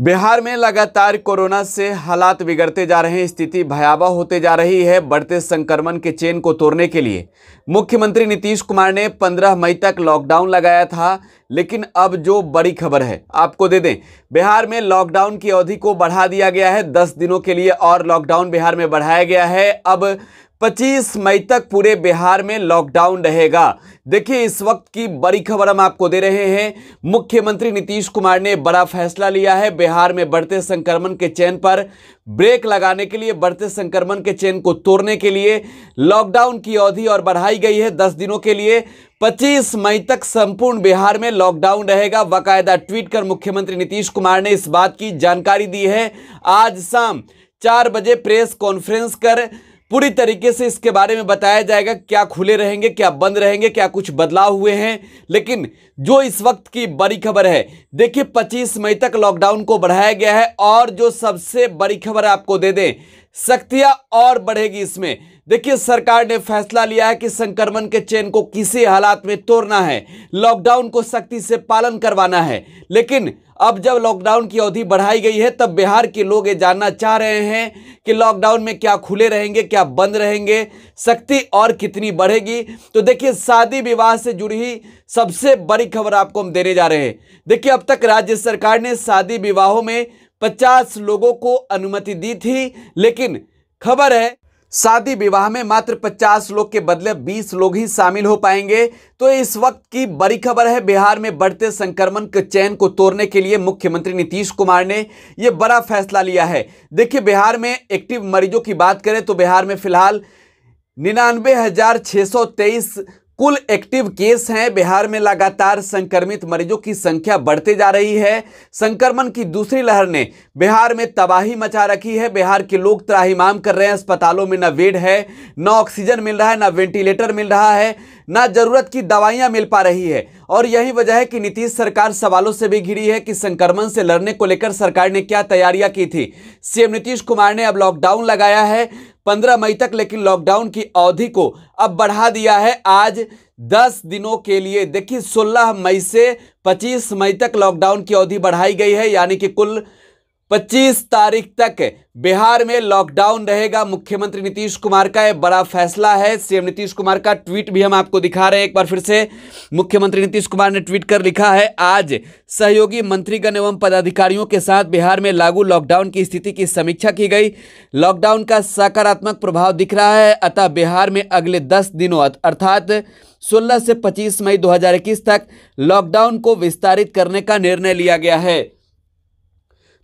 बिहार में लगातार कोरोना से हालात बिगड़ते जा रहे हैं स्थिति भयावह होते जा रही है बढ़ते संक्रमण के चेन को तोड़ने के लिए मुख्यमंत्री नीतीश कुमार ने 15 मई तक लॉकडाउन लगाया था लेकिन अब जो बड़ी खबर है आपको दे दें बिहार में लॉकडाउन की अवधि को बढ़ा दिया गया है 10 दिनों के लिए और लॉकडाउन बिहार में बढ़ाया गया है अब 25 मई तक पूरे बिहार में लॉकडाउन रहेगा देखिए इस वक्त की बड़ी खबर हम आपको दे रहे हैं मुख्यमंत्री नीतीश कुमार ने बड़ा फैसला लिया है बिहार में बढ़ते संक्रमण के चैन पर ब्रेक लगाने के लिए बढ़ते संक्रमण के चैन को तोड़ने के लिए लॉकडाउन की अवधि और बढ़ाई गई है दस दिनों के लिए 25 मई तक संपूर्ण बिहार में लॉकडाउन रहेगा बाकायदा ट्वीट कर मुख्यमंत्री नीतीश कुमार ने इस बात की जानकारी दी है आज शाम चार बजे प्रेस कॉन्फ्रेंस कर पूरी तरीके से इसके बारे में बताया जाएगा क्या खुले रहेंगे क्या बंद रहेंगे क्या कुछ बदलाव हुए हैं लेकिन जो इस वक्त की बड़ी खबर है देखिए 25 मई तक लॉकडाउन को बढ़ाया गया है और जो सबसे बड़ी खबर आपको दे दें सख्तियां और बढ़ेगी इसमें देखिए सरकार ने फैसला लिया है कि संक्रमण के चेन को किसी हालात में तोड़ना है लॉकडाउन को सख्ती से पालन करवाना है लेकिन अब जब लॉकडाउन की अवधि बढ़ाई गई है तब बिहार के लोग ये जानना चाह रहे हैं कि लॉकडाउन में क्या खुले रहेंगे क्या बंद रहेंगे सख्ती और कितनी बढ़ेगी तो देखिए शादी विवाह से जुड़ी सबसे बड़ी खबर आपको हम देने जा रहे हैं देखिए अब तक राज्य सरकार ने शादी विवाहों में पचास लोगों को अनुमति दी थी लेकिन खबर है शादी विवाह में मात्र 50 लोग के बदले 20 लोग ही शामिल हो पाएंगे तो इस वक्त की बड़ी खबर है बिहार में बढ़ते संक्रमण के चैन को तोड़ने के लिए मुख्यमंत्री नीतीश कुमार ने यह बड़ा फैसला लिया है देखिए बिहार में एक्टिव मरीजों की बात करें तो बिहार में फिलहाल निन्यानवे हज़ार सौ तेईस कुल एक्टिव केस हैं बिहार में लगातार संक्रमित मरीजों की संख्या बढ़ते जा रही है संक्रमण की दूसरी लहर ने बिहार में तबाही मचा रखी है बिहार के लोग त्राहिमाम कर रहे हैं अस्पतालों में न बेड है न ऑक्सीजन मिल रहा है न वेंटिलेटर मिल रहा है न जरूरत की दवाइयां मिल पा रही है और यही वजह है कि नीतीश सरकार सवालों से भी घिरी है कि संक्रमण से लड़ने को लेकर सरकार ने क्या तैयारियां की थी सीएम नीतीश कुमार ने अब लॉकडाउन लगाया है पंद्रह मई तक लेकिन लॉकडाउन की अवधि को अब बढ़ा दिया है आज दस दिनों के लिए देखिए सोलह मई से पच्चीस मई तक लॉकडाउन की अवधि बढ़ाई गई है यानी कि कुल 25 तारीख तक बिहार में लॉकडाउन रहेगा मुख्यमंत्री नीतीश कुमार का यह बड़ा फैसला है सीएम नीतीश कुमार का ट्वीट भी हम आपको दिखा रहे हैं एक बार फिर से मुख्यमंत्री नीतीश कुमार ने ट्वीट कर लिखा है आज सहयोगी मंत्रीगण एवं पदाधिकारियों के साथ बिहार में लागू लॉकडाउन की स्थिति की समीक्षा की गई लॉकडाउन का सकारात्मक प्रभाव दिख रहा है अतः बिहार में अगले दस दिनों अर्थात सोलह से पच्चीस मई दो तक लॉकडाउन को विस्तारित करने का निर्णय लिया गया है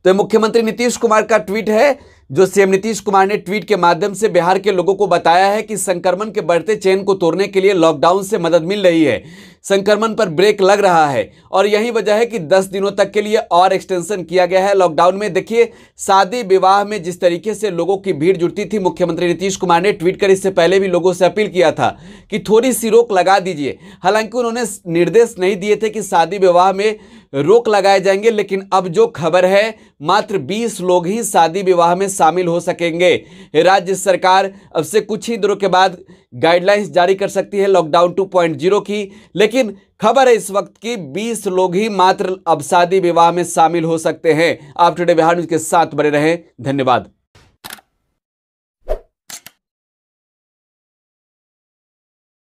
तो मुख्यमंत्री नीतीश कुमार का ट्वीट है जो सीएम नीतीश कुमार ने ट्वीट के माध्यम से बिहार के लोगों को बताया है कि संक्रमण के बढ़ते चेन को तोड़ने के लिए लॉकडाउन से मदद मिल रही है संक्रमण पर ब्रेक लग रहा है और यही वजह है कि 10 दिनों तक के लिए और एक्सटेंशन किया गया है लॉकडाउन में देखिए शादी विवाह में जिस तरीके से लोगों की भीड़ जुटती थी मुख्यमंत्री नीतीश कुमार ने ट्वीट कर इससे पहले भी लोगों से अपील किया था कि थोड़ी सी रोक लगा दीजिए हालांकि उन्होंने निर्देश नहीं दिए थे कि शादी विवाह में रोक लगाए जाएंगे लेकिन अब जो खबर है मात्र 20 लोग ही शादी विवाह में शामिल हो सकेंगे राज्य सरकार अब से कुछ ही दिनों के बाद गाइडलाइंस जारी कर सकती है लॉकडाउन 2.0 की लेकिन लेकिन खबर है इस वक्त की 20 लोग ही मात्र अब शादी विवाह में शामिल हो सकते हैं आप टुडे बिहार न्यूज के साथ बने रहें धन्यवाद